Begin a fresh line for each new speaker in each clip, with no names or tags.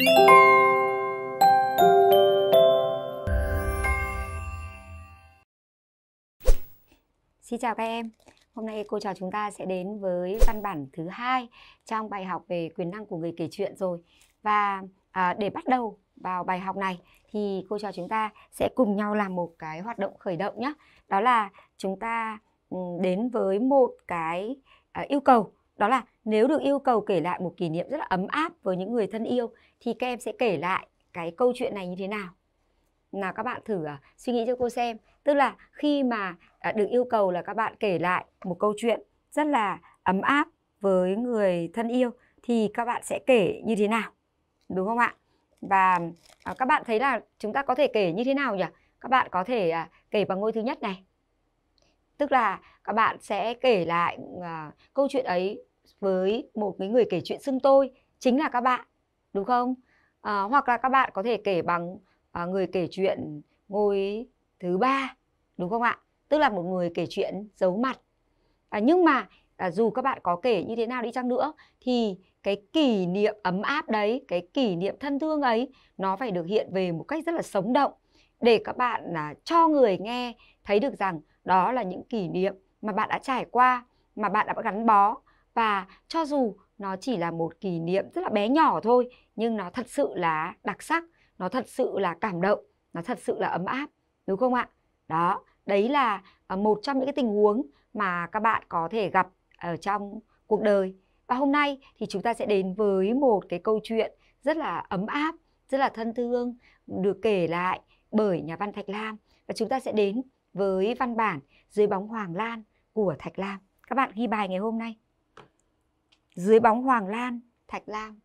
Xin chào các em. Hôm nay cô trò chúng ta sẽ đến với văn bản thứ hai trong bài học về quyền năng của người kể chuyện rồi. Và à, để bắt đầu vào bài học này thì cô trò chúng ta sẽ cùng nhau làm một cái hoạt động khởi động nhé. Đó là chúng ta ừ, đến với một cái à, yêu cầu đó là nếu được yêu cầu kể lại một kỷ niệm rất là ấm áp với những người thân yêu thì các em sẽ kể lại cái câu chuyện này như thế nào nào các bạn thử à, suy nghĩ cho cô xem tức là khi mà à, được yêu cầu là các bạn kể lại một câu chuyện rất là ấm áp với người thân yêu thì các bạn sẽ kể như thế nào đúng không ạ và à, các bạn thấy là chúng ta có thể kể như thế nào nhỉ các bạn có thể à, kể bằng ngôi thứ nhất này tức là các bạn sẽ kể lại à, câu chuyện ấy với một cái người kể chuyện xưng tôi chính là các bạn đúng không à, hoặc là các bạn có thể kể bằng à, người kể chuyện ngôi thứ ba đúng không ạ tức là một người kể chuyện giấu mặt à, nhưng mà à, dù các bạn có kể như thế nào đi chăng nữa thì cái kỷ niệm ấm áp đấy cái kỷ niệm thân thương ấy nó phải được hiện về một cách rất là sống động để các bạn là cho người nghe thấy được rằng đó là những kỷ niệm mà bạn đã trải qua mà bạn đã gắn bó và cho dù nó chỉ là một kỷ niệm rất là bé nhỏ thôi nhưng nó thật sự là đặc sắc nó thật sự là cảm động nó thật sự là ấm áp đúng không ạ đó đấy là ờ, một trong những cái tình huống mà các bạn có thể gặp ở trong cuộc đời và hôm nay thì chúng ta sẽ đến với một cái câu chuyện rất là ấm áp rất là thân thương được kể lại bởi nhà văn thạch lam và chúng ta sẽ đến với văn bản dưới bóng hoàng lan của thạch lam các bạn ghi bài ngày hôm nay dưới bóng hoàng lan thạch lam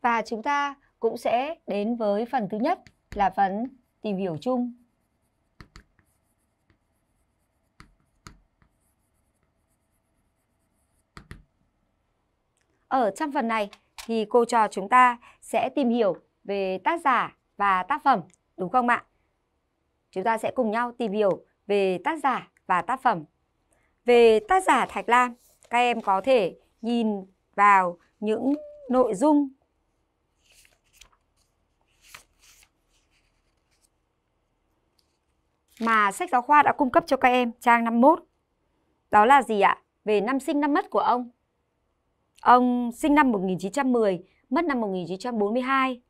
Và chúng ta cũng sẽ đến với phần thứ nhất là phần tìm hiểu chung Ở ờ, trong phần này thì cô trò chúng ta sẽ tìm hiểu về tác giả và tác phẩm, đúng không ạ? Chúng ta sẽ cùng nhau tìm hiểu về tác giả và tác phẩm. Về tác giả Thạch Lam, các em có thể nhìn vào những nội dung mà sách giáo khoa đã cung cấp cho các em trang 51. Đó là gì ạ? Về năm sinh năm mất của ông. Ông sinh năm 1910, mất năm 1942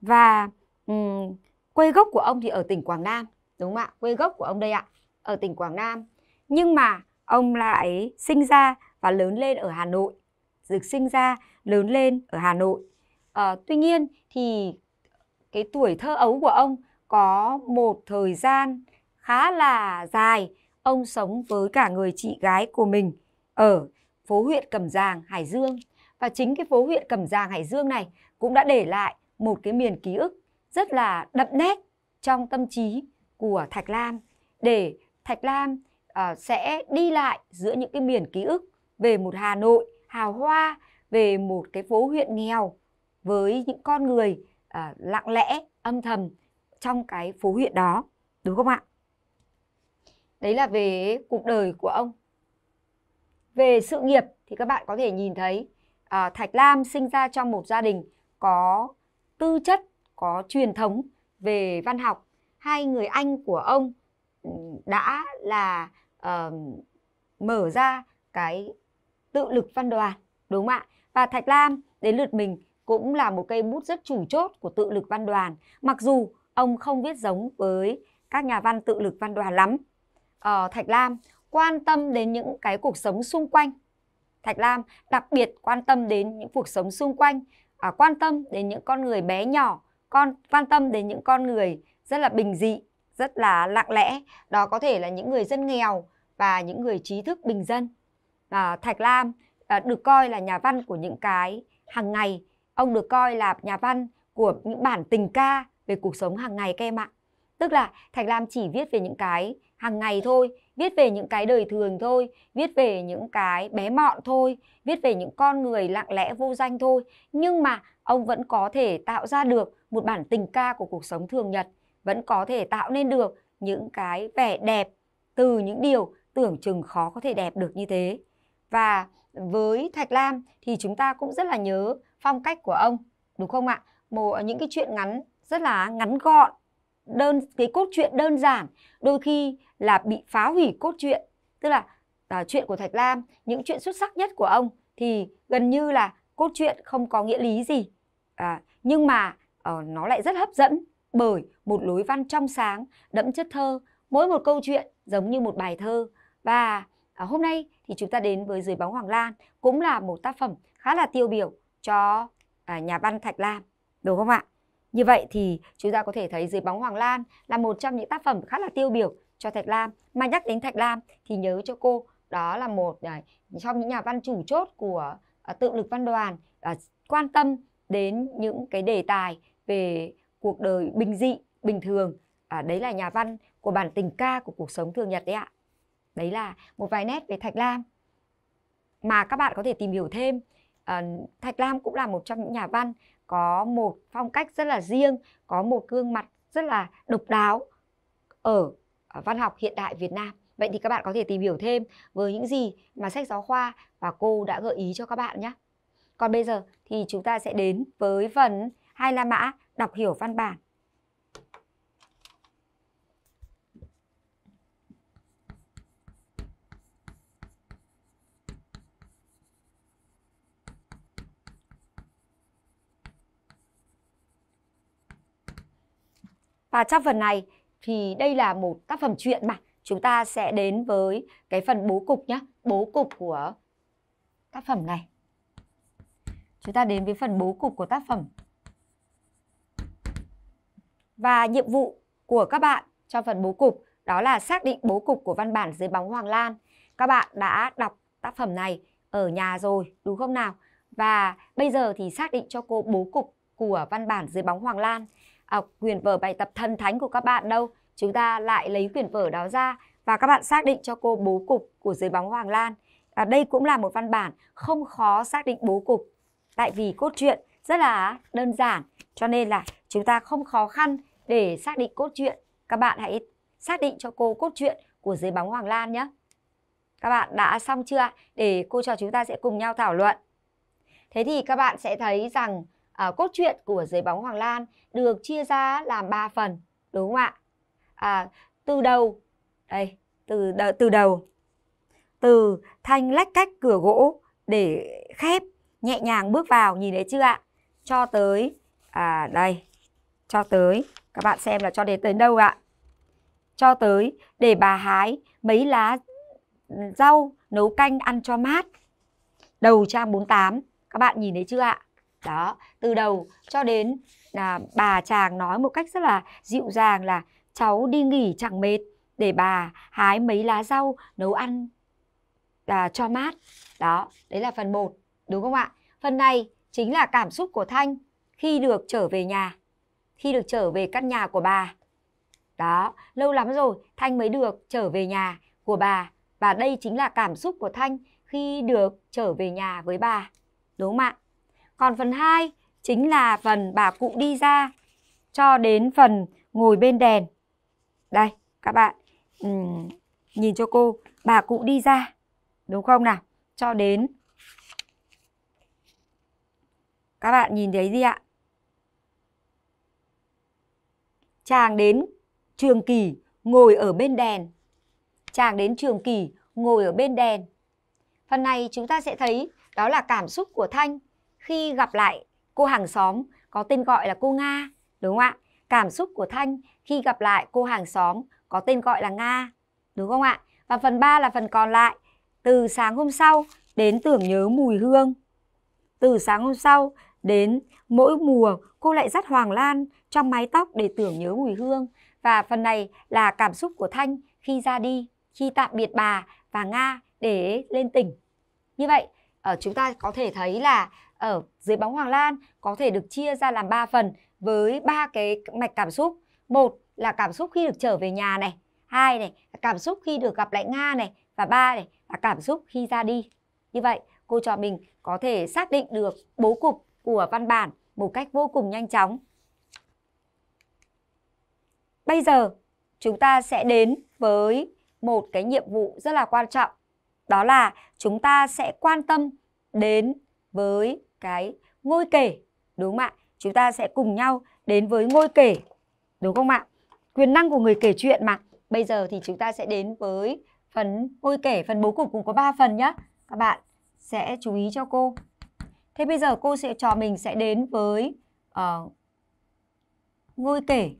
và um, quê gốc của ông thì ở tỉnh Quảng Nam, đúng không ạ? Quê gốc của ông đây ạ, ở tỉnh Quảng Nam. Nhưng mà ông lại sinh ra và lớn lên ở Hà Nội, được sinh ra lớn lên ở Hà Nội. À, tuy nhiên thì cái tuổi thơ ấu của ông có một thời gian khá là dài ông sống với cả người chị gái của mình ở phố huyện Cẩm Giàng, Hải Dương. Và chính cái phố huyện Cẩm Giàng, Hải Dương này cũng đã để lại một cái miền ký ức rất là đậm nét trong tâm trí của Thạch Lam để Thạch Lam à, sẽ đi lại giữa những cái miền ký ức về một Hà Nội hào hoa, về một cái phố huyện nghèo với những con người à, lặng lẽ, âm thầm trong cái phố huyện đó, đúng không ạ? Đấy là về cuộc đời của ông về sự nghiệp thì các bạn có thể nhìn thấy à, Thạch Lam sinh ra trong một gia đình có tư chất, có truyền thống về văn học. Hai người anh của ông ừ, đã là uh, mở ra cái tự lực văn đoàn, đúng không ạ? Và Thạch Lam đến lượt mình cũng là một cây bút rất chủ chốt của tự lực văn đoàn. Mặc dù ông không viết giống với các nhà văn tự lực văn đoàn lắm. Uh, Thạch Lam quan tâm đến những cái cuộc sống xung quanh thạch lam đặc biệt quan tâm đến những cuộc sống xung quanh à, quan tâm đến những con người bé nhỏ con quan tâm đến những con người rất là bình dị rất là lặng lẽ đó có thể là những người dân nghèo và những người trí thức bình dân à, thạch lam à, được coi là nhà văn của những cái hàng ngày ông được coi là nhà văn của những bản tình ca về cuộc sống hàng ngày các em ạ tức là thạch lam chỉ viết về những cái hàng ngày thôi viết về những cái đời thường thôi viết về những cái bé mọn thôi viết về những con người lặng lẽ vô danh thôi nhưng mà ông vẫn có thể tạo ra được một bản tình ca của cuộc sống thường nhật vẫn có thể tạo nên được những cái vẻ đẹp từ những điều tưởng chừng khó có thể đẹp được như thế và với thạch lam thì chúng ta cũng rất là nhớ phong cách của ông đúng không ạ một những cái chuyện ngắn rất là ngắn gọn đơn cái cốt truyện đơn giản đôi khi là bị phá hủy cốt truyện tức là à, chuyện của Thạch Lam những chuyện xuất sắc nhất của ông thì gần như là cốt truyện không có nghĩa lý gì à, nhưng mà uh, nó lại rất hấp dẫn bởi một lối văn trong sáng đẫm chất thơ mỗi một câu chuyện giống như một bài thơ và à, hôm nay thì chúng ta đến với dưới bóng Hoàng Lan cũng là một tác phẩm khá là tiêu biểu cho à, nhà văn Thạch Lam đúng không ạ? Như vậy thì chúng ta có thể thấy dưới bóng Hoàng Lan là một trong những tác phẩm khá là tiêu biểu cho Thạch Lam. Mà nhắc đến Thạch Lam thì nhớ cho cô đó là một à, trong những nhà văn chủ chốt của à, tự lực văn đoàn à, quan tâm đến những cái đề tài về cuộc đời bình dị, bình thường. À, đấy là nhà văn của bản tình ca của cuộc sống thường nhật đấy ạ. Đấy là một vài nét về Thạch Lam mà các bạn có thể tìm hiểu thêm. Thạch Lam cũng là một trong những nhà văn có một phong cách rất là riêng có một gương mặt rất là độc đáo ở văn học hiện đại Việt Nam vậy thì các bạn có thể tìm hiểu thêm với những gì mà sách giáo khoa và cô đã gợi ý cho các bạn nhé còn bây giờ thì chúng ta sẽ đến với phần hai la mã đọc hiểu văn bản Và trong phần này thì đây là một tác phẩm truyện mà chúng ta sẽ đến với cái phần bố cục nhé. Bố cục của tác phẩm này. Chúng ta đến với phần bố cục của tác phẩm. Và nhiệm vụ của các bạn trong phần bố cục đó là xác định bố cục của văn bản dưới bóng Hoàng Lan. Các bạn đã đọc tác phẩm này ở nhà rồi đúng không nào? Và bây giờ thì xác định cho cô bố cục của văn bản dưới bóng Hoàng Lan à, quyền vở bài tập thần thánh của các bạn đâu chúng ta lại lấy quyển vở đó ra và các bạn xác định cho cô bố cục của dưới bóng Hoàng Lan và đây cũng là một văn bản không khó xác định bố cục tại vì cốt truyện rất là đơn giản cho nên là chúng ta không khó khăn để xác định cốt truyện các bạn hãy xác định cho cô cốt truyện của dưới bóng Hoàng Lan nhé các bạn đã xong chưa để cô cho chúng ta sẽ cùng nhau thảo luận thế thì các bạn sẽ thấy rằng à, cốt truyện của giấy bóng Hoàng Lan được chia ra làm 3 phần đúng không ạ? À, từ đầu đây từ từ đầu từ thanh lách cách cửa gỗ để khép nhẹ nhàng bước vào nhìn thấy chưa ạ? Cho tới à đây cho tới các bạn xem là cho đến tới đâu ạ? Cho tới để bà hái mấy lá rau nấu canh ăn cho mát. Đầu trang 48 các bạn nhìn thấy chưa ạ? đó từ đầu cho đến là bà chàng nói một cách rất là dịu dàng là cháu đi nghỉ chẳng mệt để bà hái mấy lá rau nấu ăn là cho mát đó đấy là phần 1 đúng không ạ phần này chính là cảm xúc của thanh khi được trở về nhà khi được trở về căn nhà của bà đó lâu lắm rồi thanh mới được trở về nhà của bà và đây chính là cảm xúc của thanh khi được trở về nhà với bà đúng không ạ còn phần 2 chính là phần bà cụ đi ra cho đến phần ngồi bên đèn. Đây, các bạn um, nhìn cho cô, bà cụ đi ra, đúng không nào? Cho đến Các bạn nhìn thấy gì ạ? Chàng đến trường kỳ ngồi ở bên đèn. Chàng đến trường kỳ ngồi ở bên đèn. Phần này chúng ta sẽ thấy đó là cảm xúc của Thanh khi gặp lại cô hàng xóm có tên gọi là cô Nga, đúng không ạ? Cảm xúc của Thanh khi gặp lại cô hàng xóm có tên gọi là Nga, đúng không ạ? Và phần 3 là phần còn lại, từ sáng hôm sau đến tưởng nhớ mùi hương. Từ sáng hôm sau đến mỗi mùa cô lại dắt Hoàng Lan trong mái tóc để tưởng nhớ mùi hương. Và phần này là cảm xúc của Thanh khi ra đi, khi tạm biệt bà và Nga để lên tỉnh. Như vậy, ờ, chúng ta có thể thấy là ở dưới bóng hoàng lan có thể được chia ra làm 3 phần với ba cái mạch cảm xúc. Một là cảm xúc khi được trở về nhà này, hai này là cảm xúc khi được gặp lại Nga này và ba này là cảm xúc khi ra đi. Như vậy, cô trò mình có thể xác định được bố cục của văn bản một cách vô cùng nhanh chóng. Bây giờ chúng ta sẽ đến với một cái nhiệm vụ rất là quan trọng. Đó là chúng ta sẽ quan tâm đến với cái ngôi kể đúng không ạ? Chúng ta sẽ cùng nhau đến với ngôi kể đúng không ạ? Quyền năng của người kể chuyện mà. Bây giờ thì chúng ta sẽ đến với phần ngôi kể, phần bố cục cũng có 3 phần nhá. Các bạn sẽ chú ý cho cô. Thế bây giờ cô sẽ trò mình sẽ đến với uh, ngôi kể.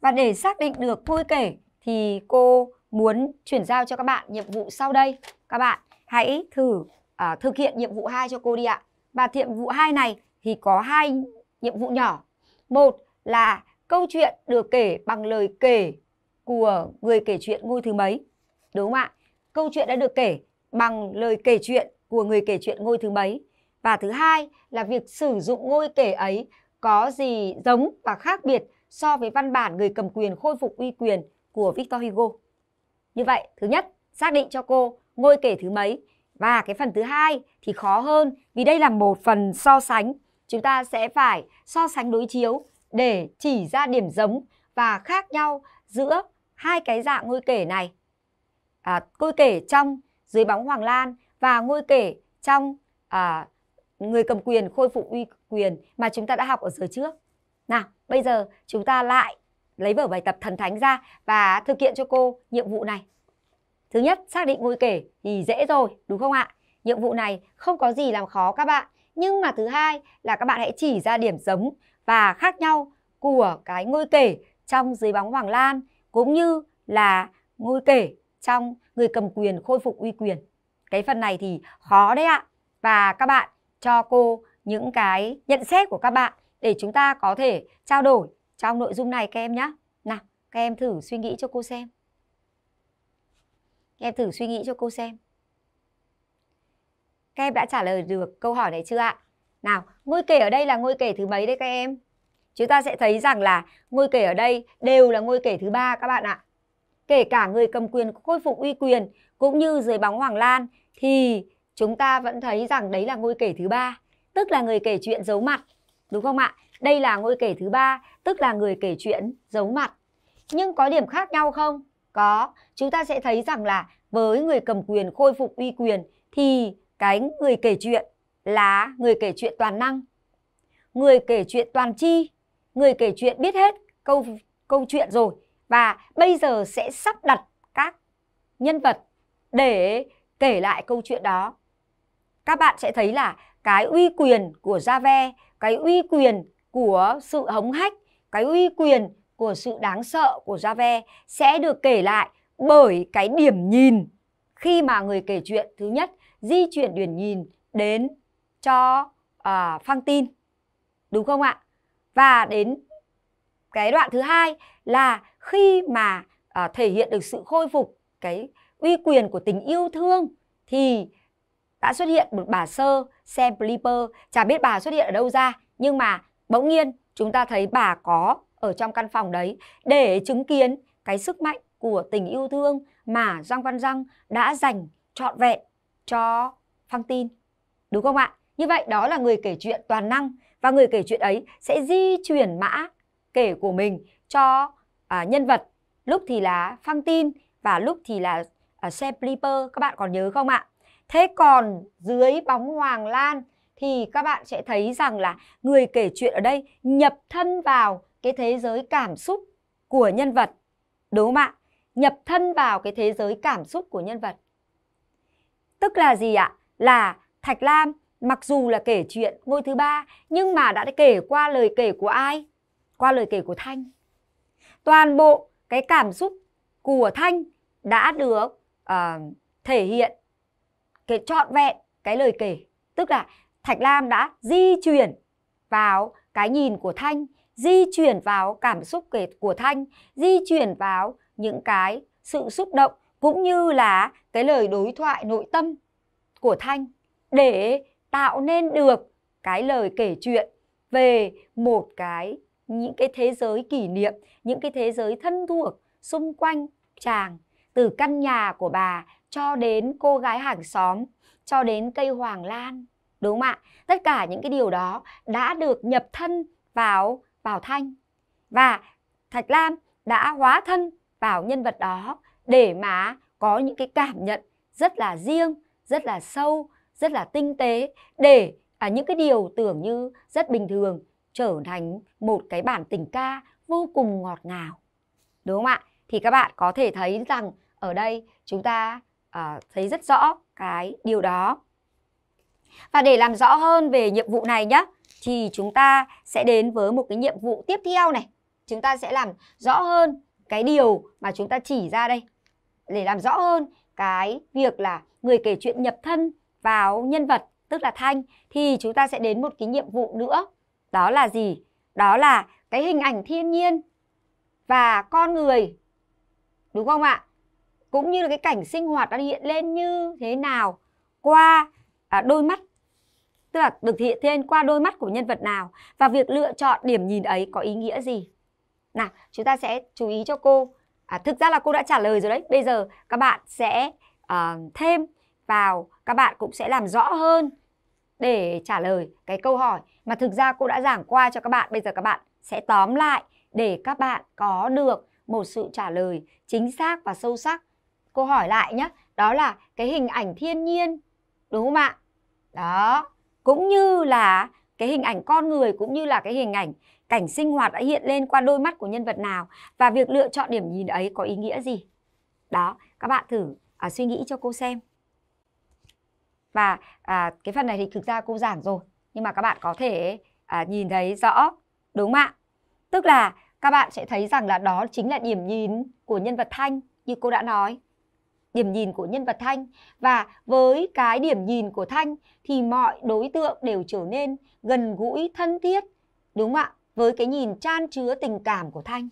Và để xác định được ngôi kể thì cô muốn chuyển giao cho các bạn nhiệm vụ sau đây. Các bạn hãy thử à, thực hiện nhiệm vụ 2 cho cô đi ạ. Và nhiệm vụ 2 này thì có hai nhiệm vụ nhỏ. Một là câu chuyện được kể bằng lời kể của người kể chuyện ngôi thứ mấy. Đúng không ạ? Câu chuyện đã được kể bằng lời kể chuyện của người kể chuyện ngôi thứ mấy. Và thứ hai là việc sử dụng ngôi kể ấy có gì giống và khác biệt so với văn bản người cầm quyền khôi phục uy quyền của Victor Hugo. Như vậy, thứ nhất, xác định cho cô ngôi kể thứ mấy và cái phần thứ hai thì khó hơn vì đây là một phần so sánh. Chúng ta sẽ phải so sánh đối chiếu để chỉ ra điểm giống và khác nhau giữa hai cái dạng ngôi kể này. À, ngôi kể trong dưới bóng Hoàng Lan và ngôi kể trong à, người cầm quyền khôi phục uy quyền mà chúng ta đã học ở giờ trước. Nào, bây giờ chúng ta lại lấy vở bài tập thần thánh ra và thực hiện cho cô nhiệm vụ này. Thứ nhất, xác định ngôi kể thì dễ rồi, đúng không ạ? Nhiệm vụ này không có gì làm khó các bạn. Nhưng mà thứ hai là các bạn hãy chỉ ra điểm giống và khác nhau của cái ngôi kể trong dưới bóng Hoàng Lan cũng như là ngôi kể trong người cầm quyền khôi phục uy quyền. Cái phần này thì khó đấy ạ. Và các bạn cho cô những cái nhận xét của các bạn để chúng ta có thể trao đổi trong nội dung này các em nhé. Nào, các em thử suy nghĩ cho cô xem các em thử suy nghĩ cho cô xem. Các em đã trả lời được câu hỏi này chưa ạ? Nào, ngôi kể ở đây là ngôi kể thứ mấy đấy các em? Chúng ta sẽ thấy rằng là ngôi kể ở đây đều là ngôi kể thứ ba các bạn ạ. Kể cả người cầm quyền khôi phục uy quyền cũng như dưới bóng Hoàng Lan thì chúng ta vẫn thấy rằng đấy là ngôi kể thứ ba, tức là người kể chuyện giấu mặt, đúng không ạ? Đây là ngôi kể thứ ba, tức là người kể chuyện giấu mặt. Nhưng có điểm khác nhau không? Có, chúng ta sẽ thấy rằng là với người cầm quyền khôi phục uy quyền thì cái người kể chuyện là người kể chuyện toàn năng, người kể chuyện toàn chi, người kể chuyện biết hết câu câu chuyện rồi và bây giờ sẽ sắp đặt các nhân vật để kể lại câu chuyện đó. Các bạn sẽ thấy là cái uy quyền của ve cái uy quyền của sự hống hách, cái uy quyền của sự đáng sợ của Jave sẽ được kể lại bởi cái điểm nhìn khi mà người kể chuyện thứ nhất di chuyển điểm nhìn đến cho uh, à, phăng tin đúng không ạ và đến cái đoạn thứ hai là khi mà uh, thể hiện được sự khôi phục cái uy quyền của tình yêu thương thì đã xuất hiện một bà sơ Sam Flipper chả biết bà xuất hiện ở đâu ra nhưng mà bỗng nhiên chúng ta thấy bà có ở trong căn phòng đấy để chứng kiến cái sức mạnh của tình yêu thương mà Giang Văn Giang đã dành trọn vẹn cho Phăng Tin. Đúng không ạ? Như vậy đó là người kể chuyện toàn năng và người kể chuyện ấy sẽ di chuyển mã kể của mình cho à, nhân vật lúc thì là Phăng Tin và lúc thì là à, Sam Flipper các bạn còn nhớ không ạ? Thế còn dưới bóng Hoàng Lan thì các bạn sẽ thấy rằng là người kể chuyện ở đây nhập thân vào cái thế giới cảm xúc của nhân vật đúng không ạ nhập thân vào cái thế giới cảm xúc của nhân vật tức là gì ạ là thạch lam mặc dù là kể chuyện ngôi thứ ba nhưng mà đã kể qua lời kể của ai qua lời kể của thanh toàn bộ cái cảm xúc của thanh đã được uh, thể hiện cái trọn vẹn cái lời kể tức là thạch lam đã di chuyển vào cái nhìn của thanh di chuyển vào cảm xúc của Thanh, di chuyển vào những cái sự xúc động cũng như là cái lời đối thoại nội tâm của Thanh để tạo nên được cái lời kể chuyện về một cái những cái thế giới kỷ niệm, những cái thế giới thân thuộc xung quanh chàng từ căn nhà của bà cho đến cô gái hàng xóm, cho đến cây hoàng lan, đúng không ạ? Tất cả những cái điều đó đã được nhập thân vào vào Thanh và Thạch Lam đã hóa thân vào nhân vật đó để mà có những cái cảm nhận rất là riêng, rất là sâu, rất là tinh tế để à, những cái điều tưởng như rất bình thường trở thành một cái bản tình ca vô cùng ngọt ngào. Đúng không ạ? Thì các bạn có thể thấy rằng ở đây chúng ta à, thấy rất rõ cái điều đó. Và để làm rõ hơn về nhiệm vụ này nhé, thì chúng ta sẽ đến với một cái nhiệm vụ tiếp theo này. Chúng ta sẽ làm rõ hơn cái điều mà chúng ta chỉ ra đây để làm rõ hơn cái việc là người kể chuyện nhập thân vào nhân vật tức là Thanh thì chúng ta sẽ đến một cái nhiệm vụ nữa. Đó là gì? Đó là cái hình ảnh thiên nhiên và con người. Đúng không ạ? Cũng như là cái cảnh sinh hoạt đã hiện lên như thế nào qua à, đôi mắt tức là được hiện lên qua đôi mắt của nhân vật nào và việc lựa chọn điểm nhìn ấy có ý nghĩa gì. Nào, chúng ta sẽ chú ý cho cô. À, thực ra là cô đã trả lời rồi đấy. Bây giờ các bạn sẽ uh, thêm vào, các bạn cũng sẽ làm rõ hơn để trả lời cái câu hỏi mà thực ra cô đã giảng qua cho các bạn. Bây giờ các bạn sẽ tóm lại để các bạn có được một sự trả lời chính xác và sâu sắc. Cô hỏi lại nhé, đó là cái hình ảnh thiên nhiên, đúng không ạ? Đó, cũng như là cái hình ảnh con người cũng như là cái hình ảnh cảnh sinh hoạt đã hiện lên qua đôi mắt của nhân vật nào và việc lựa chọn điểm nhìn ấy có ý nghĩa gì đó các bạn thử à, suy nghĩ cho cô xem và à, cái phần này thì thực ra cô giảng rồi nhưng mà các bạn có thể à, nhìn thấy rõ đúng không ạ tức là các bạn sẽ thấy rằng là đó chính là điểm nhìn của nhân vật thanh như cô đã nói điểm nhìn của nhân vật Thanh và với cái điểm nhìn của Thanh thì mọi đối tượng đều trở nên gần gũi, thân thiết, đúng không ạ? Với cái nhìn chan chứa tình cảm của Thanh.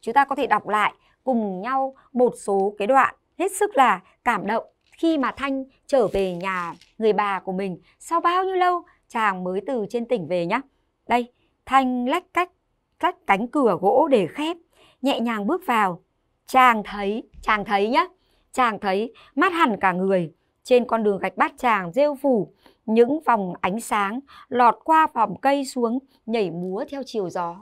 Chúng ta có thể đọc lại cùng nhau một số cái đoạn hết sức là cảm động khi mà Thanh trở về nhà người bà của mình sau bao nhiêu lâu chàng mới từ trên tỉnh về nhá. Đây, Thanh lách cách cách cánh cửa gỗ để khép, nhẹ nhàng bước vào. Chàng thấy, chàng thấy nhá, chàng thấy mát hẳn cả người. Trên con đường gạch bát chàng rêu phủ, những vòng ánh sáng lọt qua vòng cây xuống nhảy múa theo chiều gió.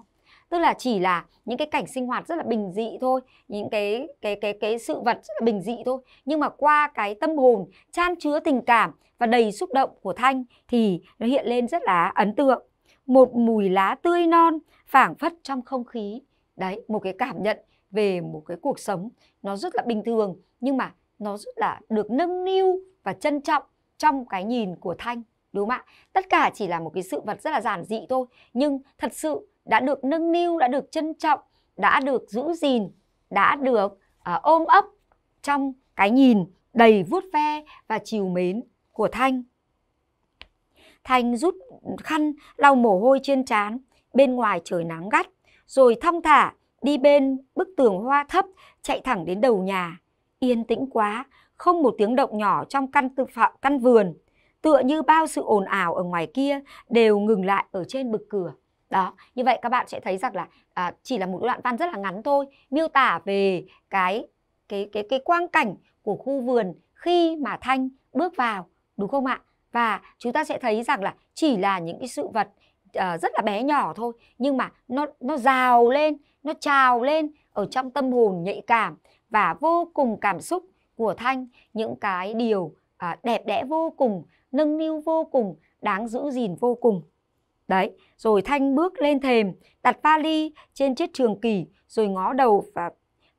Tức là chỉ là những cái cảnh sinh hoạt rất là bình dị thôi, những cái cái cái cái sự vật rất là bình dị thôi, nhưng mà qua cái tâm hồn chan chứa tình cảm và đầy xúc động của Thanh thì nó hiện lên rất là ấn tượng. Một mùi lá tươi non phảng phất trong không khí. Đấy, một cái cảm nhận về một cái cuộc sống nó rất là bình thường nhưng mà nó rất là được nâng niu và trân trọng trong cái nhìn của Thanh đúng không ạ? Tất cả chỉ là một cái sự vật rất là giản dị thôi nhưng thật sự đã được nâng niu, đã được trân trọng, đã được giữ gìn, đã được uh, ôm ấp trong cái nhìn đầy vuốt ve và chiều mến của Thanh. Thanh rút khăn lau mồ hôi trên trán, bên ngoài trời nắng gắt, rồi thong thả đi bên bức tường hoa thấp chạy thẳng đến đầu nhà. Yên tĩnh quá, không một tiếng động nhỏ trong căn tự phạm căn vườn. Tựa như bao sự ồn ào ở ngoài kia đều ngừng lại ở trên bực cửa. Đó, như vậy các bạn sẽ thấy rằng là à, chỉ là một đoạn văn rất là ngắn thôi, miêu tả về cái cái cái cái quang cảnh của khu vườn khi mà Thanh bước vào, đúng không ạ? Và chúng ta sẽ thấy rằng là chỉ là những cái sự vật uh, rất là bé nhỏ thôi nhưng mà nó nó rào lên nó trào lên ở trong tâm hồn nhạy cảm và vô cùng cảm xúc của thanh những cái điều uh, đẹp đẽ vô cùng nâng niu vô cùng đáng giữ gìn vô cùng đấy rồi thanh bước lên thềm đặt vali trên chiếc trường kỳ rồi ngó đầu và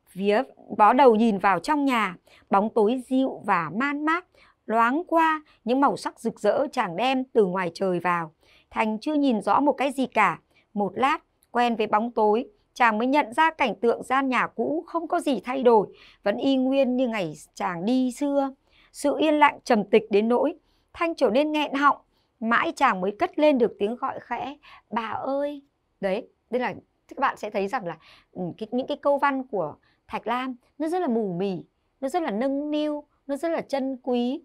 phía bó đầu nhìn vào trong nhà bóng tối dịu và man mát loáng qua những màu sắc rực rỡ chàng đem từ ngoài trời vào Thành chưa nhìn rõ một cái gì cả. Một lát, quen với bóng tối, chàng mới nhận ra cảnh tượng gian nhà cũ không có gì thay đổi, vẫn y nguyên như ngày chàng đi xưa. Sự yên lặng trầm tịch đến nỗi, Thanh trở nên nghẹn họng, mãi chàng mới cất lên được tiếng gọi khẽ, bà ơi. Đấy, đây là các bạn sẽ thấy rằng là ừ, cái, những cái câu văn của Thạch Lam nó rất là mù mì, nó rất là nâng niu, nó rất là chân quý,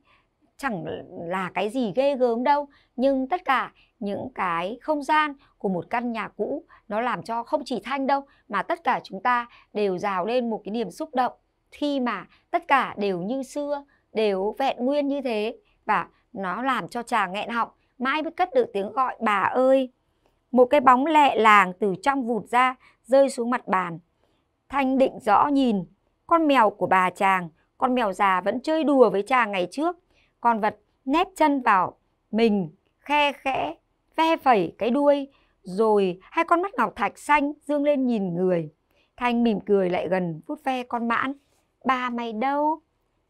chẳng là cái gì ghê gớm đâu nhưng tất cả những cái không gian của một căn nhà cũ nó làm cho không chỉ thanh đâu mà tất cả chúng ta đều rào lên một cái niềm xúc động khi mà tất cả đều như xưa đều vẹn nguyên như thế và nó làm cho chàng nghẹn họng mãi mới cất được tiếng gọi bà ơi một cái bóng lẹ làng từ trong vụt ra rơi xuống mặt bàn thanh định rõ nhìn con mèo của bà chàng con mèo già vẫn chơi đùa với chàng ngày trước con vật nép chân vào mình khe khẽ ve phẩy cái đuôi rồi hai con mắt ngọc thạch xanh dương lên nhìn người thanh mỉm cười lại gần vút ve con mãn bà mày đâu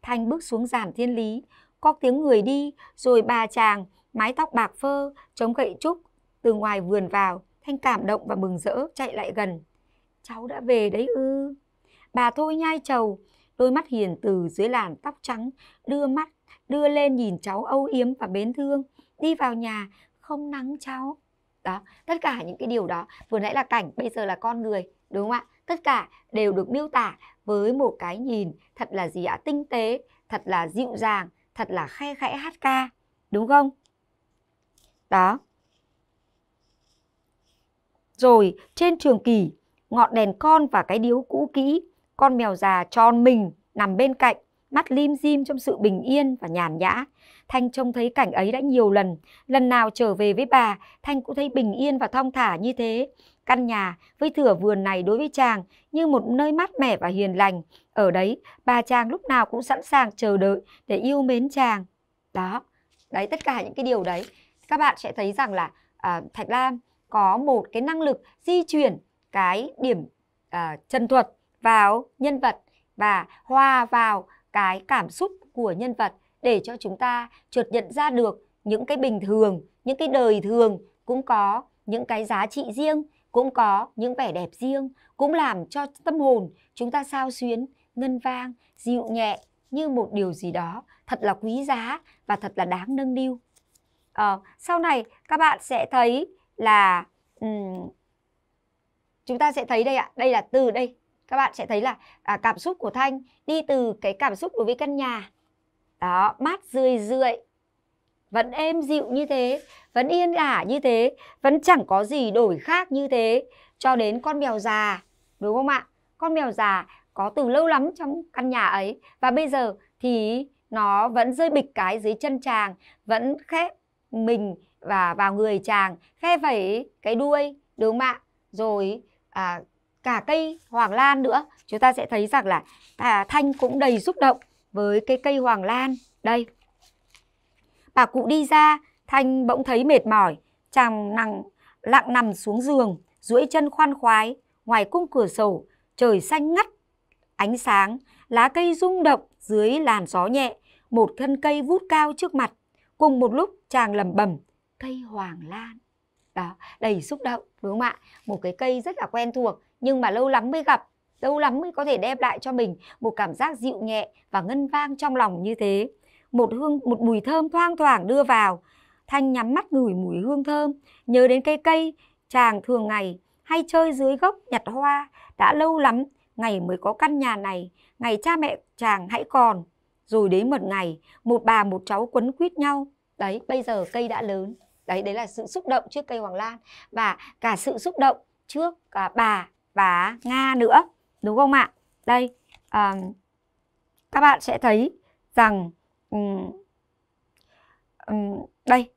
thanh bước xuống giàn thiên lý có tiếng người đi rồi bà chàng mái tóc bạc phơ chống gậy trúc từ ngoài vườn vào thanh cảm động và mừng rỡ chạy lại gần cháu đã về đấy ư bà thôi nhai trầu đôi mắt hiền từ dưới làn tóc trắng đưa mắt đưa lên nhìn cháu âu yếm và mến thương đi vào nhà không nắng cháu đó tất cả những cái điều đó vừa nãy là cảnh bây giờ là con người đúng không ạ tất cả đều được miêu tả với một cái nhìn thật là gì ạ tinh tế thật là dịu dàng thật là khe khẽ hát ca đúng không đó rồi trên trường kỳ ngọn đèn con và cái điếu cũ kỹ con mèo già tròn mình nằm bên cạnh mắt lim dim trong sự bình yên và nhàn nhã. Thanh trông thấy cảnh ấy đã nhiều lần, lần nào trở về với bà, Thanh cũng thấy bình yên và thong thả như thế. Căn nhà với thửa vườn này đối với chàng như một nơi mát mẻ và hiền lành. Ở đấy, bà chàng lúc nào cũng sẵn sàng chờ đợi để yêu mến chàng. Đó, đấy tất cả những cái điều đấy. Các bạn sẽ thấy rằng là à, Thạch Lam có một cái năng lực di chuyển cái điểm à, trần thuật vào nhân vật và hòa vào cái cảm xúc của nhân vật để cho chúng ta chợt nhận ra được những cái bình thường, những cái đời thường cũng có những cái giá trị riêng, cũng có những vẻ đẹp riêng, cũng làm cho tâm hồn chúng ta sao xuyến, ngân vang, dịu nhẹ như một điều gì đó thật là quý giá và thật là đáng nâng niu. À, sau này các bạn sẽ thấy là um, chúng ta sẽ thấy đây ạ, đây là từ đây các bạn sẽ thấy là à, cảm xúc của Thanh đi từ cái cảm xúc đối với căn nhà đó mát rười rượi vẫn êm dịu như thế vẫn yên ả như thế vẫn chẳng có gì đổi khác như thế cho đến con mèo già đúng không ạ con mèo già có từ lâu lắm trong căn nhà ấy và bây giờ thì nó vẫn rơi bịch cái dưới chân chàng vẫn khép mình và vào người chàng khe vẩy cái đuôi đúng không ạ rồi à, cả cây hoàng lan nữa chúng ta sẽ thấy rằng là bà thanh cũng đầy xúc động với cái cây hoàng lan đây bà cụ đi ra thanh bỗng thấy mệt mỏi chàng nặng lặng nằm xuống giường duỗi chân khoan khoái ngoài cung cửa sổ trời xanh ngắt ánh sáng lá cây rung động dưới làn gió nhẹ một thân cây vút cao trước mặt cùng một lúc chàng lẩm bẩm cây hoàng lan đó đầy xúc động đúng không ạ một cái cây rất là quen thuộc nhưng mà lâu lắm mới gặp lâu lắm mới có thể đem lại cho mình một cảm giác dịu nhẹ và ngân vang trong lòng như thế một hương một mùi thơm thoang thoảng đưa vào thanh nhắm mắt ngửi mùi hương thơm nhớ đến cây cây chàng thường ngày hay chơi dưới gốc nhặt hoa đã lâu lắm ngày mới có căn nhà này ngày cha mẹ chàng hãy còn rồi đến một ngày một bà một cháu quấn quýt nhau đấy bây giờ cây đã lớn đấy đấy là sự xúc động trước cây hoàng lan và cả sự xúc động trước cả bà và Nga nữa đúng không ạ? Đây um, các bạn sẽ thấy rằng um, um, đây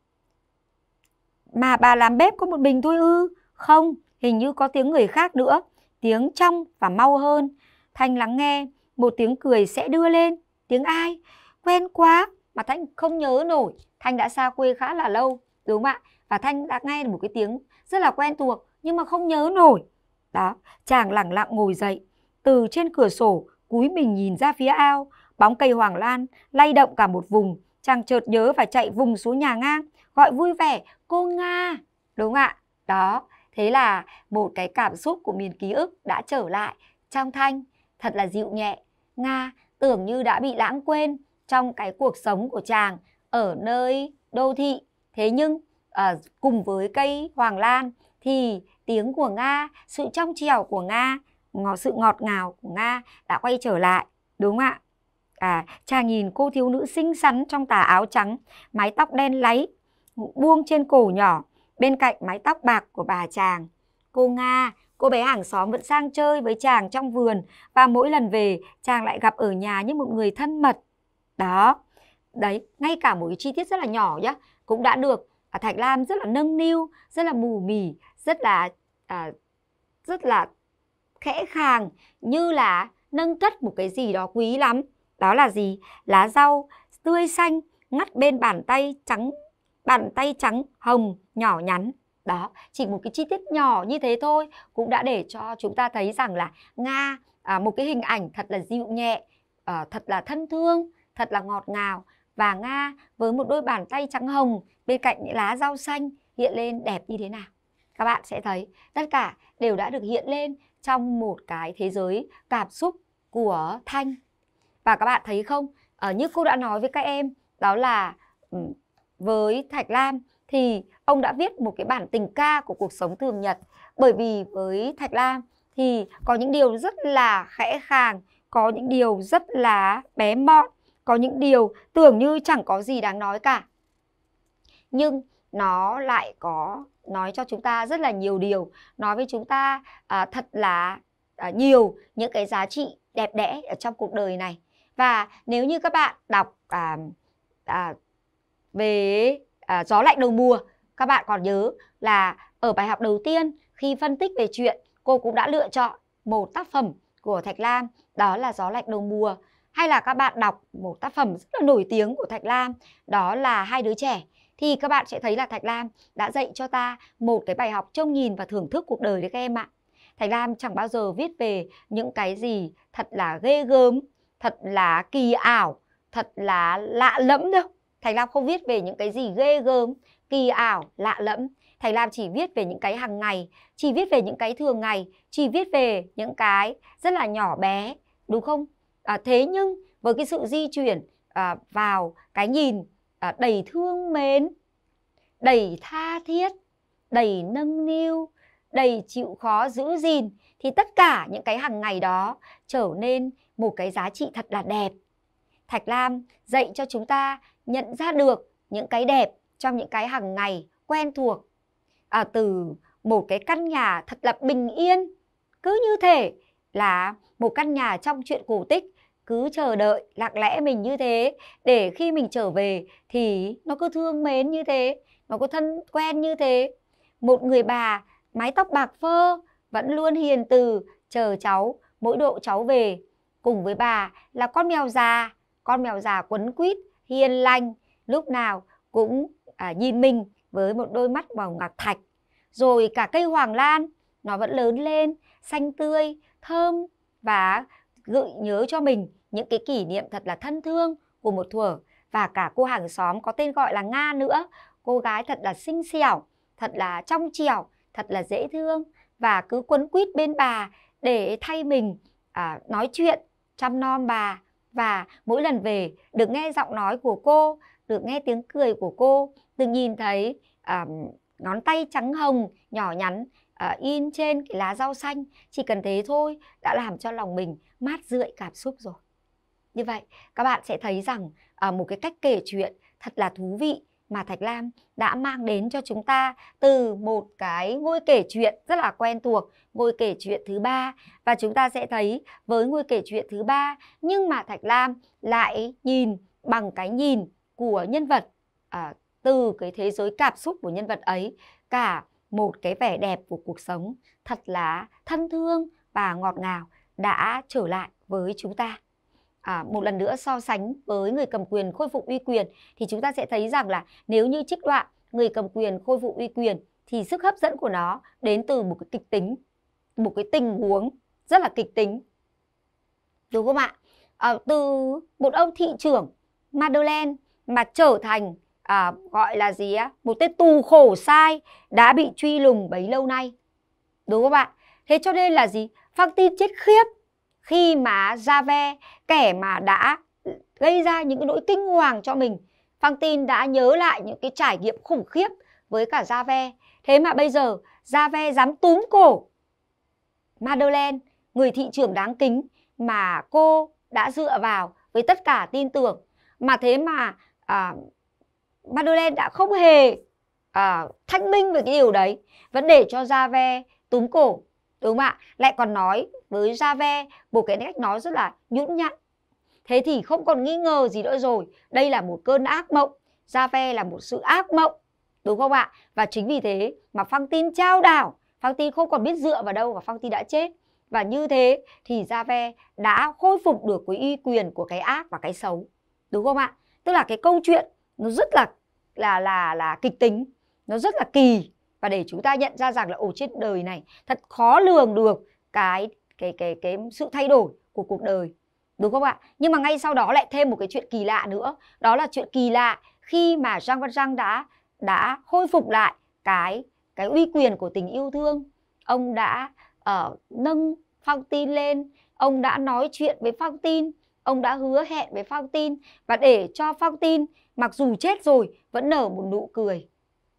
mà bà làm bếp có một mình thôi ư? Không, hình như có tiếng người khác nữa, tiếng trong và mau hơn. Thanh lắng nghe, một tiếng cười sẽ đưa lên, tiếng ai? Quen quá mà Thanh không nhớ nổi, Thanh đã xa quê khá là lâu, đúng không ạ? Và Thanh đã nghe được một cái tiếng rất là quen thuộc nhưng mà không nhớ nổi. Đó, chàng lẳng lặng ngồi dậy, từ trên cửa sổ cúi mình nhìn ra phía ao, bóng cây hoàng lan lay động cả một vùng, chàng chợt nhớ và chạy vùng xuống nhà ngang, gọi vui vẻ, cô Nga, đúng ạ, đó, thế là một cái cảm xúc của miền ký ức đã trở lại, trong thanh, thật là dịu nhẹ, Nga tưởng như đã bị lãng quên trong cái cuộc sống của chàng ở nơi đô thị, thế nhưng à, cùng với cây hoàng lan thì tiếng của Nga, sự trong trẻo của Nga, ngọt sự ngọt ngào của Nga đã quay trở lại, đúng không ạ? À, chàng nhìn cô thiếu nữ xinh xắn trong tà áo trắng, mái tóc đen láy, buông trên cổ nhỏ, bên cạnh mái tóc bạc của bà chàng. Cô Nga, cô bé hàng xóm vẫn sang chơi với chàng trong vườn và mỗi lần về chàng lại gặp ở nhà như một người thân mật. Đó, đấy, ngay cả một cái chi tiết rất là nhỏ nhá, cũng đã được à, Thạch Lam rất là nâng niu, rất là mù mỉ, rất là à, rất là khẽ khàng như là nâng cất một cái gì đó quý lắm đó là gì lá rau tươi xanh ngắt bên bàn tay trắng bàn tay trắng hồng nhỏ nhắn đó chỉ một cái chi tiết nhỏ như thế thôi cũng đã để cho chúng ta thấy rằng là nga à, một cái hình ảnh thật là dịu nhẹ à, thật là thân thương thật là ngọt ngào và nga với một đôi bàn tay trắng hồng bên cạnh những lá rau xanh hiện lên đẹp như thế nào các bạn sẽ thấy tất cả đều đã được hiện lên trong một cái thế giới cảm xúc của Thanh. Và các bạn thấy không, à, như cô đã nói với các em, đó là ừ, với Thạch Lam thì ông đã viết một cái bản tình ca của cuộc sống thường nhật. Bởi vì với Thạch Lam thì có những điều rất là khẽ khàng, có những điều rất là bé mọn, có những điều tưởng như chẳng có gì đáng nói cả. Nhưng nó lại có nói cho chúng ta rất là nhiều điều nói với chúng ta à, thật là à, nhiều những cái giá trị đẹp đẽ ở trong cuộc đời này và nếu như các bạn đọc à, à, về à, gió lạnh đầu mùa các bạn còn nhớ là ở bài học đầu tiên khi phân tích về chuyện cô cũng đã lựa chọn một tác phẩm của Thạch Lam đó là gió lạnh đầu mùa hay là các bạn đọc một tác phẩm rất là nổi tiếng của Thạch Lam đó là hai đứa trẻ thì các bạn sẽ thấy là Thạch Lam đã dạy cho ta một cái bài học trông nhìn và thưởng thức cuộc đời đấy các em ạ. Thạch Lam chẳng bao giờ viết về những cái gì thật là ghê gớm, thật là kỳ ảo, thật là lạ lẫm đâu. Thạch Lam không viết về những cái gì ghê gớm, kỳ ảo, lạ lẫm. Thạch Lam chỉ viết về những cái hàng ngày, chỉ viết về những cái thường ngày, chỉ viết về những cái rất là nhỏ bé, đúng không? À, thế nhưng với cái sự di chuyển à, vào cái nhìn À, đầy thương mến đầy tha thiết đầy nâng niu đầy chịu khó giữ gìn thì tất cả những cái hàng ngày đó trở nên một cái giá trị thật là đẹp thạch lam dạy cho chúng ta nhận ra được những cái đẹp trong những cái hàng ngày quen thuộc à, từ một cái căn nhà thật là bình yên cứ như thể là một căn nhà trong chuyện cổ tích cứ chờ đợi lặng lẽ mình như thế để khi mình trở về thì nó cứ thương mến như thế nó có thân quen như thế một người bà mái tóc bạc phơ vẫn luôn hiền từ chờ cháu mỗi độ cháu về cùng với bà là con mèo già con mèo già quấn quýt hiền lành lúc nào cũng à, nhìn mình với một đôi mắt màu ngọc thạch rồi cả cây hoàng lan nó vẫn lớn lên xanh tươi thơm và gợi nhớ cho mình những cái kỷ niệm thật là thân thương của một thuở và cả cô hàng xóm có tên gọi là Nga nữa. Cô gái thật là xinh xẻo, thật là trong trẻo, thật là dễ thương và cứ quấn quýt bên bà để thay mình à, nói chuyện, chăm nom bà và mỗi lần về được nghe giọng nói của cô, được nghe tiếng cười của cô, được nhìn thấy à, ngón tay trắng hồng nhỏ nhắn à, in trên cái lá rau xanh chỉ cần thế thôi đã làm cho lòng mình mát rượi cảm xúc rồi như vậy các bạn sẽ thấy rằng à, một cái cách kể chuyện thật là thú vị mà Thạch Lam đã mang đến cho chúng ta từ một cái ngôi kể chuyện rất là quen thuộc, ngôi kể chuyện thứ ba và chúng ta sẽ thấy với ngôi kể chuyện thứ ba nhưng mà Thạch Lam lại nhìn bằng cái nhìn của nhân vật à, từ cái thế giới cảm xúc của nhân vật ấy cả một cái vẻ đẹp của cuộc sống thật là thân thương và ngọt ngào đã trở lại với chúng ta. À, một lần nữa so sánh với người cầm quyền khôi phục uy quyền thì chúng ta sẽ thấy rằng là nếu như trích đoạn người cầm quyền khôi phục uy quyền thì sức hấp dẫn của nó đến từ một cái kịch tính, một cái tình huống rất là kịch tính. Đúng không ạ? À, từ một ông thị trưởng Madeleine mà trở thành à, gọi là gì á một cái tù khổ sai đã bị truy lùng bấy lâu nay đúng không ạ thế cho nên là gì phăng tin chết khiếp khi mà ra ve kẻ mà đã gây ra những cái nỗi kinh hoàng cho mình phăng tin đã nhớ lại những cái trải nghiệm khủng khiếp với cả ra ve thế mà bây giờ ra ve dám túm cổ Madeleine người thị trưởng đáng kính mà cô đã dựa vào với tất cả tin tưởng mà thế mà à, Madeleine đã không hề à, thanh minh về cái điều đấy vẫn để cho Ra Ve túm cổ đúng không ạ lại còn nói với Ra Ve một cái cách nói rất là nhũn nhặn thế thì không còn nghi ngờ gì nữa rồi đây là một cơn ác mộng Ra Ve là một sự ác mộng đúng không ạ và chính vì thế mà phăng tin trao đảo phăng tin không còn biết dựa vào đâu và phăng tin đã chết và như thế thì Ra Ve đã khôi phục được cái uy quyền của cái ác và cái xấu đúng không ạ tức là cái câu chuyện nó rất là là là là kịch tính nó rất là kỳ và để chúng ta nhận ra rằng là ồ trên đời này thật khó lường được cái cái cái cái sự thay đổi của cuộc đời đúng không ạ nhưng mà ngay sau đó lại thêm một cái chuyện kỳ lạ nữa đó là chuyện kỳ lạ khi mà Jean Valjean đã đã khôi phục lại cái cái uy quyền của tình yêu thương ông đã uh, nâng Phong Fountain lên ông đã nói chuyện với Phong Fountain Ông đã hứa hẹn với Phong Fountain và để cho Phong Fountain mặc dù chết rồi vẫn nở một nụ cười.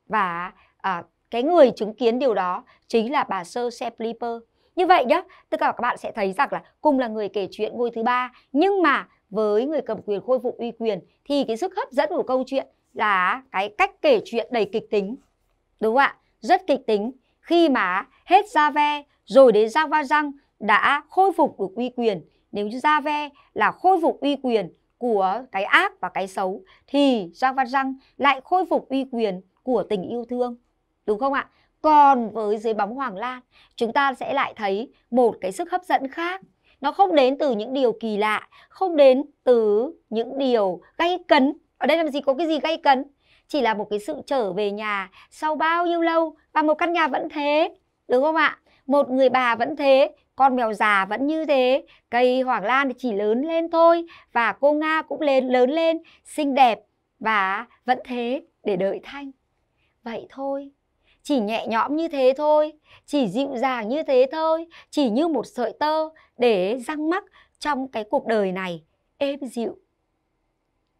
Và à, cái người chứng kiến điều đó chính là bà Sơ Sepliper. Như vậy nhá, tất cả các bạn sẽ thấy rằng là cùng là người kể chuyện ngôi thứ ba nhưng mà với người cầm quyền khôi phục uy quyền thì cái sức hấp dẫn của câu chuyện là cái cách kể chuyện đầy kịch tính. Đúng không ạ? Rất kịch tính. Khi mà hết Jave rồi đến Giang Va Giang đã khôi phục được uy quyền nếu như ve là khôi phục uy quyền của cái ác và cái xấu thì Giang Văn Răng lại khôi phục uy quyền của tình yêu thương. Đúng không ạ? Còn với dưới bóng Hoàng Lan, chúng ta sẽ lại thấy một cái sức hấp dẫn khác. Nó không đến từ những điều kỳ lạ, không đến từ những điều gây cấn. Ở đây làm gì có cái gì gây cấn? Chỉ là một cái sự trở về nhà sau bao nhiêu lâu và một căn nhà vẫn thế. Đúng không ạ? Một người bà vẫn thế, con mèo già vẫn như thế cây hoàng lan chỉ lớn lên thôi và cô nga cũng lên lớn lên xinh đẹp và vẫn thế để đợi thanh vậy thôi chỉ nhẹ nhõm như thế thôi chỉ dịu dàng như thế thôi chỉ như một sợi tơ để răng mắc trong cái cuộc đời này êm dịu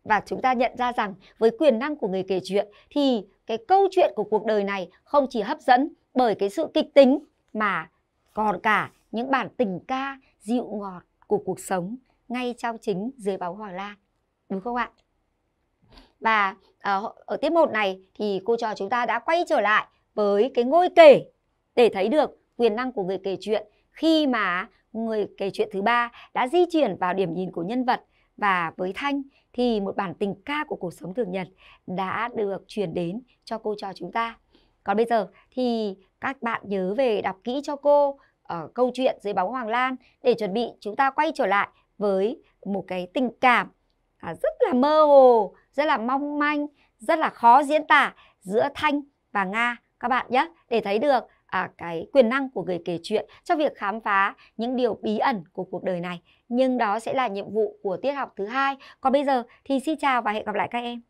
và chúng ta nhận ra rằng với quyền năng của người kể chuyện thì cái câu chuyện của cuộc đời này không chỉ hấp dẫn bởi cái sự kịch tính mà còn cả những bản tình ca dịu ngọt của cuộc sống ngay trong chính dưới báu Hoàng Lan. Đúng không ạ? Và ở, ờ, ở tiết một này thì cô trò chúng ta đã quay trở lại với cái ngôi kể để thấy được quyền năng của người kể chuyện khi mà người kể chuyện thứ ba đã di chuyển vào điểm nhìn của nhân vật và với Thanh thì một bản tình ca của cuộc sống thường nhật đã được truyền đến cho cô trò chúng ta. Còn bây giờ thì các bạn nhớ về đọc kỹ cho cô uh, câu chuyện dưới bóng Hoàng Lan để chuẩn bị chúng ta quay trở lại với một cái tình cảm à, rất là mơ hồ, rất là mong manh, rất là khó diễn tả giữa Thanh và Nga các bạn nhé để thấy được à, cái quyền năng của người kể chuyện cho việc khám phá những điều bí ẩn của cuộc đời này nhưng đó sẽ là nhiệm vụ của tiết học thứ hai còn bây giờ thì xin chào và hẹn gặp lại các em